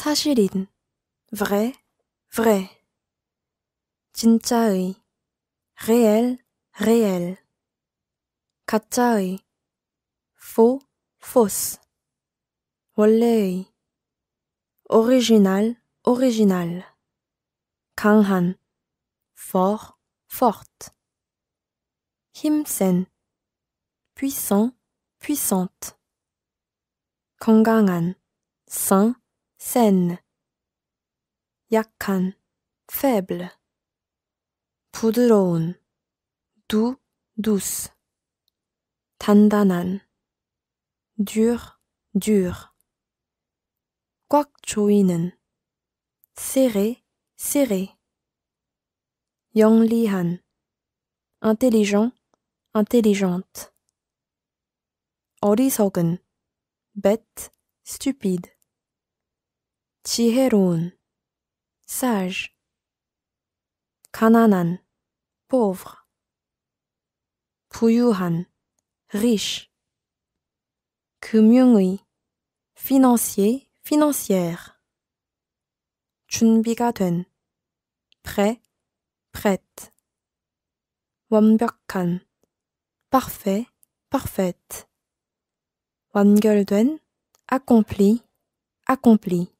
사실인 vrai vrai 진짜의 réel réel 가짜의 faux fausse 원래의 original original Kanghan. fort forte Himsen. puissant puissante 건강한 sain saine, Yakan faible, 부드러운, doux, douce, tandanan, dur, dur, 꽉 조이는, serré, serré, 영리한, intelligent, intelligente, 어리석은, bête, stupide, 지혜로운, sage. Kananan pauvre. 부유한, riche. 금융의, financier, financière. 준비가 된, prêt, prête. 완벽한, parfait, parfaite. 완결된, accompli, accompli.